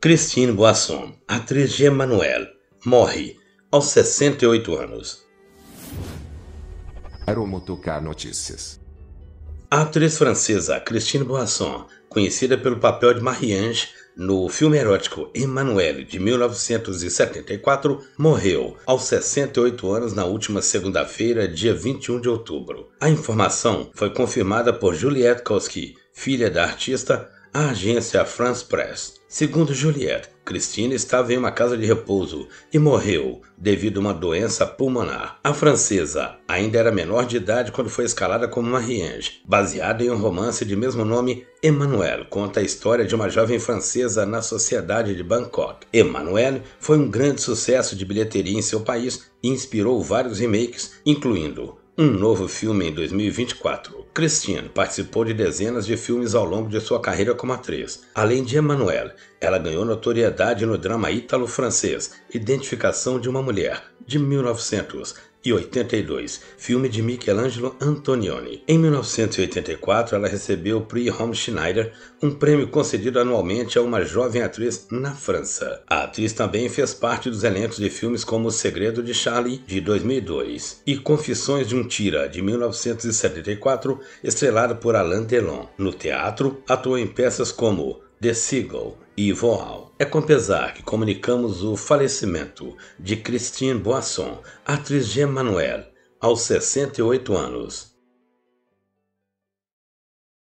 Christine Boisson, atriz de Emmanuel, morre aos 68 anos. Aromotocar Notícias. A atriz francesa Christine Boisson, conhecida pelo papel de Marie-Ange no filme erótico Emmanuel de 1974, morreu aos 68 anos na última segunda-feira, dia 21 de outubro. A informação foi confirmada por Juliette Koski, filha da artista, à agência France Press. Segundo Juliette, Cristina estava em uma casa de repouso e morreu devido a uma doença pulmonar. A francesa ainda era menor de idade quando foi escalada como Marie-Ange, baseada em um romance de mesmo nome, Emmanuel, conta a história de uma jovem francesa na sociedade de Bangkok. Emmanuel foi um grande sucesso de bilheteria em seu país e inspirou vários remakes, incluindo um novo filme em 2024. Christine participou de dezenas de filmes ao longo de sua carreira como atriz. Além de Emmanuel. ela ganhou notoriedade no drama ítalo-francês Identificação de uma Mulher, de 1900, e 82, filme de Michelangelo Antonioni. Em 1984, ela recebeu o Prix Homme Schneider, um prêmio concedido anualmente a uma jovem atriz na França. A atriz também fez parte dos elencos de filmes como O Segredo de Charlie, de 2002, e Confissões de um Tira, de 1974, estrelado por Alain Delon. No teatro, atuou em peças como The Seagull e Voal. É com pesar que comunicamos o falecimento de Christine Boisson, atriz de Emmanuel, aos 68 anos.